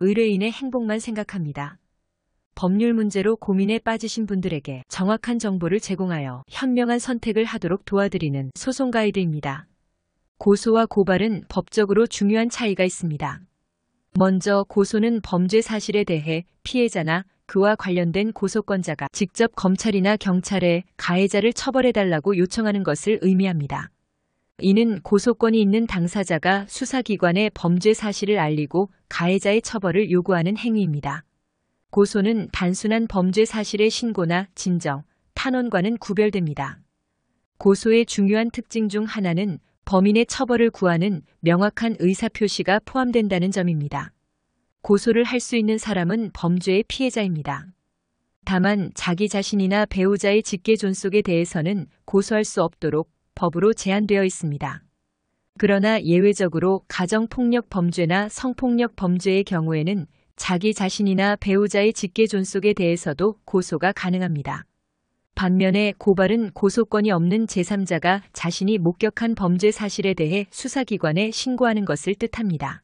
의뢰인의 행복만 생각합니다. 법률 문제로 고민에 빠지신 분들에게 정확한 정보를 제공하여 현명한 선택을 하도록 도와드리는 소송 가이드입니다. 고소와 고발은 법적으로 중요한 차이가 있습니다. 먼저 고소는 범죄 사실에 대해 피해자나 그와 관련된 고소권자가 직접 검찰이나 경찰에 가해자를 처벌해달라고 요청하는 것을 의미합니다. 이는 고소권이 있는 당사자가 수사기관에 범죄 사실을 알리고 가해자의 처벌을 요구하는 행위입니다. 고소는 단순한 범죄 사실의 신고나 진정, 탄원과는 구별됩니다. 고소의 중요한 특징 중 하나는 범인의 처벌을 구하는 명확한 의사표시가 포함된다는 점입니다. 고소를 할 수 있는 사람은 범죄의 피해자입니다. 다만 자기 자신이나 배우자의 직계존속에 대해서는 고소할 수 없도록 법으로 제한되어 있습니다. 그러나 예외적으로 가정폭력 범죄나 성폭력 범죄의 경우에는 자기 자신이나 배우자의 직계존속에 대해서도 고소가 가능합니다. 반면에 고발은 고소권이 없는 제3자가 자신이 목격한 범죄 사실에 대해 수사기관에 신고하는 것을 뜻합니다.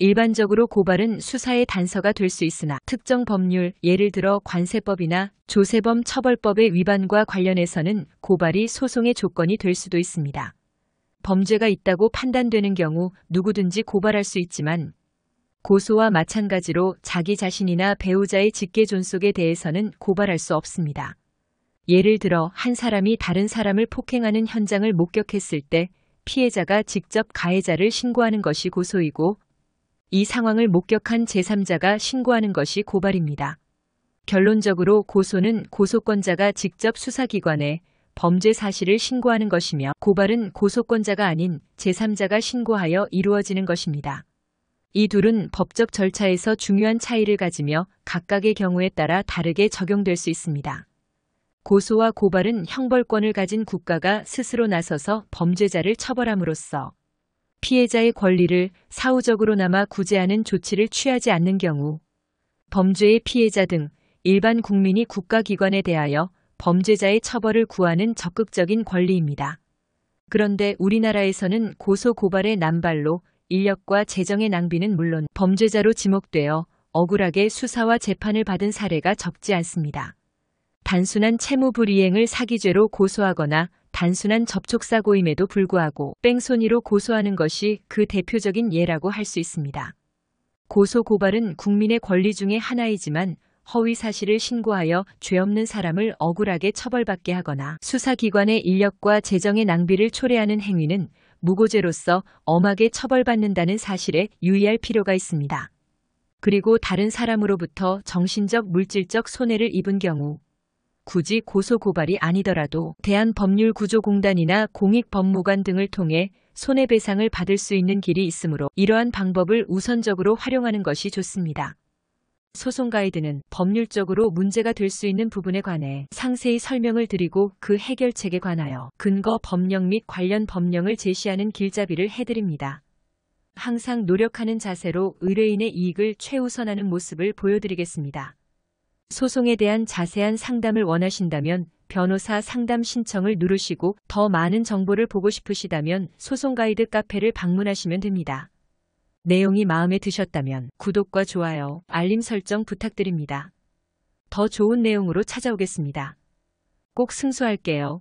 일반적으로 고발은 수사의 단서가 될 수 있으나 특정 법률, 예를 들어 관세법이나 조세범 처벌법의 위반과 관련해서는 고발이 소송의 조건이 될 수도 있습니다. 범죄가 있다고 판단되는 경우 누구든지 고발할 수 있지만 고소와 마찬가지로 자기 자신이나 배우자의 직계 존속에 대해서는 고발할 수 없습니다. 예를 들어 한 사람이 다른 사람을 폭행하는 현장을 목격했을 때 피해자가 직접 가해자를 신고하는 것이 고소이고 이 상황을 목격한 제3자가 신고하는 것이 고발입니다. 결론적으로 고소는 고소권자가 직접 수사기관에 범죄 사실을 신고하는 것이며 고발은 고소권자가 아닌 제3자가 신고하여 이루어지는 것입니다. 이 둘은 법적 절차에서 중요한 차이를 가지며 각각의 경우에 따라 다르게 적용될 수 있습니다. 고소와 고발은 형벌권을 가진 국가가 스스로 나서서 범죄자를 처벌함으로써 피해자의 권리를 사후적으로나마 구제하는 조치를 취하지 않는 경우 범죄의 피해자 등 일반 국민이 국가기관에 대하여 범죄자의 처벌을 구하는 적극적인 권리입니다. 그런데 우리나라에서는 고소고발의 남발로 인력과 재정의 낭비는 물론 범죄자로 지목되어 억울하게 수사와 재판을 받은 사례가 적지 않습니다. 단순한 채무 불이행을 사기죄로 고소하거나 단순한 접촉사고임에도 불구하고 뺑소니로 고소하는 것이 그 대표적인 예라고 할 수 있습니다. 고소고발은 국민의 권리 중의 하나이지만 허위 사실을 신고하여 죄 없는 사람을 억울하게 처벌받게 하거나 수사기관의 인력과 재정의 낭비를 초래하는 행위는 무고죄로서 엄하게 처벌받는다는 사실에 유의할 필요가 있습니다. 그리고 다른 사람으로부터 정신적 물질적 손해를 입은 경우 굳이 고소고발이 아니더라도 대한법률구조공단이나 공익법무관 등을 통해 손해배상을 받을 수 있는 길이 있으므로 이러한 방법을 우선적으로 활용하는 것이 좋습니다. 소송 가이드는 법률적으로 문제가 될 수 있는 부분에 관해 상세히 설명을 드리고 그 해결책에 관하여 근거 법령 및 관련 법령을 제시하는 길잡이를 해드립니다. 항상 노력하는 자세로 의뢰인의 이익을 최우선하는 모습을 보여드리겠습니다. 소송에 대한 자세한 상담을 원하신다면 변호사 상담 신청을 누르시고 더 많은 정보를 보고 싶으시다면 소송 가이드 카페를 방문하시면 됩니다. 내용이 마음에 드셨다면 구독과 좋아요, 알림 설정 부탁드립니다. 더 좋은 내용으로 찾아오겠습니다. 꼭 승소할게요.